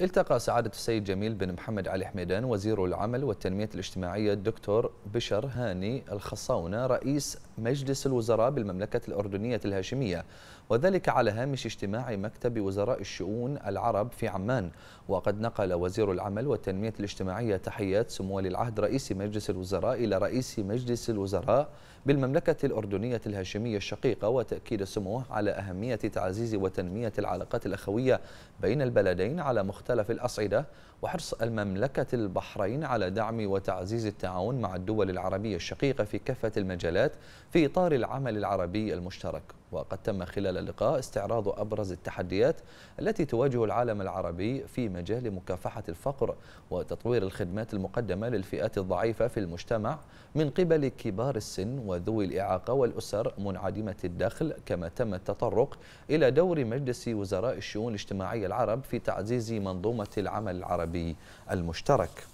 التقى سعادة السيد جميل بن محمد علي حميدان وزير العمل والتنمية الاجتماعية الدكتور بشر هاني الخصاونة رئيس مجلس الوزراء بالمملكة الأردنية الهاشمية وذلك على هامش اجتماع مكتب وزراء الشؤون العرب في عمان وقد نقل وزير العمل والتنمية الاجتماعية تحيات سمو ولي العهد رئيس مجلس الوزراء إلى رئيس مجلس الوزراء بالمملكة الأردنية الهاشمية الشقيقة وتأكيد سموه على أهمية تعزيز وتنمية العلاقات الأخوية بين البلدين على مختلف مختلف الأصعدة وحرص المملكة البحرين على دعم وتعزيز التعاون مع الدول العربية الشقيقة في كافة المجالات في إطار العمل العربي المشترك وقد تم خلال اللقاء استعراض أبرز التحديات التي تواجه العالم العربي في مجال مكافحة الفقر وتطوير الخدمات المقدمة للفئات الضعيفة في المجتمع من قبل كبار السن وذوي الإعاقة والأسر منعدمة الدخل كما تم التطرق إلى دور مجلس وزراء الشؤون الاجتماعية العرب في تعزيز منظومة العمل العربي المشترك